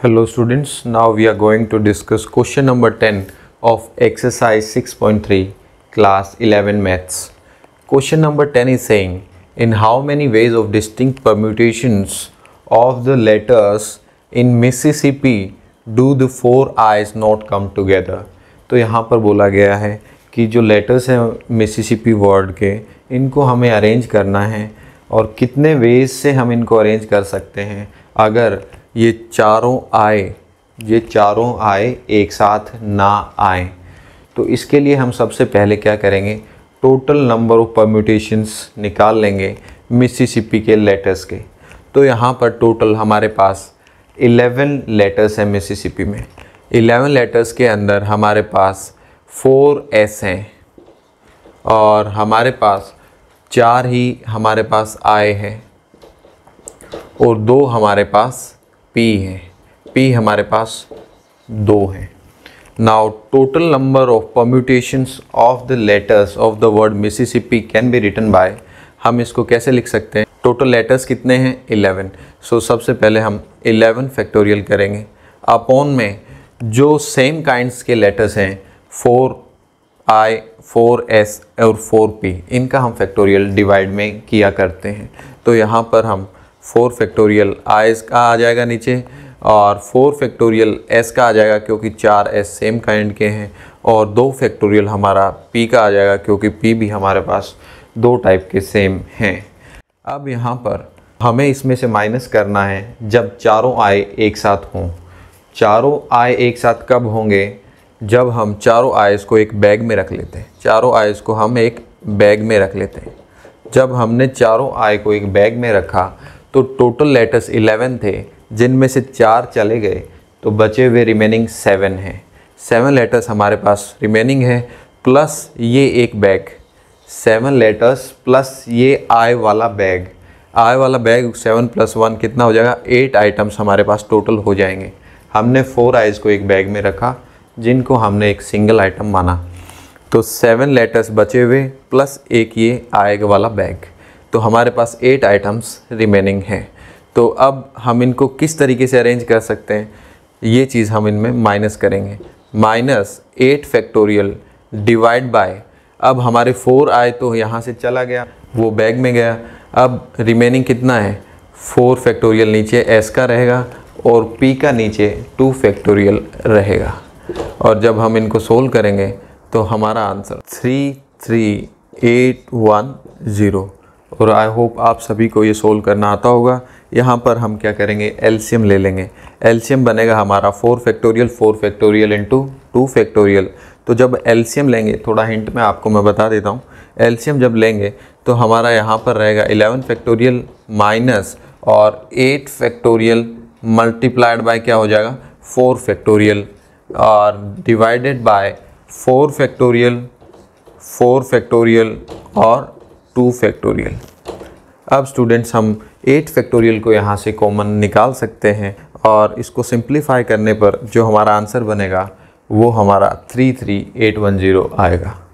Hello students, now we are going to discuss question number 10 of exercise 6.3 class 11 maths. Question number 10 is saying in how many ways of distinct permutations of the letters in Mississippi do the four eyes not come together? तो यहाँ पर बोला गया है कि जो letters हैं Mississippi word के इनको हमें अरेंज करना है और कितने वेज से हम इनको अरेंज कर सकते हैं अगर ये चारों आए ये चारों आए एक साथ ना आए तो इसके लिए हम सबसे पहले क्या करेंगे टोटल नंबर ऑफ परम्यूटेशंस निकाल लेंगे मिसिसिपी के लेटर्स के तो यहाँ पर टोटल हमारे पास 11 लेटर्स हैं मिसिसिपी में 11 लेटर्स के अंदर हमारे पास फोर एस हैं और हमारे पास चार ही हमारे पास आए हैं और दो हमारे पास पी है पी हमारे पास दो है now total number of permutations of the letters of the word Mississippi can be written by हम इसको कैसे लिख सकते हैं टोटल लेटर्स कितने हैं इलेवन सो so, सबसे पहले हम इलेवन फैक्टोरियल करेंगे अपॉन में जो सेम काइंड्स के लेटर्स हैं फोर आई 4s और 4p इनका हम फैक्टोरियल डिवाइड में किया करते हैं तो यहाँ पर हम फोर फैक्टोरियल एस का आ जाएगा नीचे और फोर फैक्टोरियल एस का आ जाएगा क्योंकि चार एस सेम काइंड के हैं और दो फैक्टोरियल हमारा पी का आ जाएगा क्योंकि पी भी हमारे पास दो टाइप के सेम हैं अब यहाँ पर हमें इसमें से माइनस करना है जब चारों आय एक साथ हों चारों आय एक साथ कब होंगे जब हम चारों आयस को एक बैग में रख लेते हैं चारों आयस को हम एक बैग में रख लेते हैं जब हमने चारों आय को एक बैग में रखा तो टोटल लेटर्स इलेवन थे जिनमें से चार चले गए तो बचे हुए रिमेनिंग सेवन हैं सेवन लेटर्स हमारे पास रिमेनिंग है प्लस ये एक बैग सेवन लेटर्स प्लस ये आय वाला बैग आय वाला बैग सेवन प्लस वन कितना हो जाएगा एट आइटम्स हमारे पास टोटल हो जाएंगे हमने फोर आइज़ को एक बैग में रखा जिनको हमने एक सिंगल आइटम माना तो सेवन लेटर्स बचे हुए प्लस एक ये आय वाला बैग तो हमारे पास एट आइटम्स रिमेनिंग हैं तो अब हम इनको किस तरीके से अरेंज कर सकते हैं ये चीज़ हम इनमें माइनस करेंगे minus eight factorial divide by अब हमारे फोर आए तो यहाँ से चला गया वो बैग में गया अब रिमेनिंग कितना है फोर फैक्टोरियल नीचे एस का रहेगा और पी का नीचे टू फैक्टोरियल रहेगा और जब हम इनको सोल्व करेंगे तो हमारा answer three three eight one zero और आई होप आप सभी को ये सोल्व करना आता होगा यहाँ पर हम क्या करेंगे एल्शियम ले लेंगे एल्शियम बनेगा हमारा four factorial four factorial into two factorial तो जब एल्शियम लेंगे थोड़ा हिंट में आपको मैं बता देता हूँ एल्शियम जब लेंगे तो हमारा यहाँ पर रहेगा एलेवन फैक्टोरियल माइनस और एट फैक्टोरियल मल्टीप्लाइड बाय क्या हो जाएगा फोर फैक्टोरियल और divided by four factorial four factorial और टू फैक्टोरियल अब स्टूडेंट्स हम एट फैक्टोरियल को यहाँ से कॉमन निकाल सकते हैं और इसको सिंप्लीफाई करने पर जो हमारा आंसर बनेगा वो हमारा three three eight one zero आएगा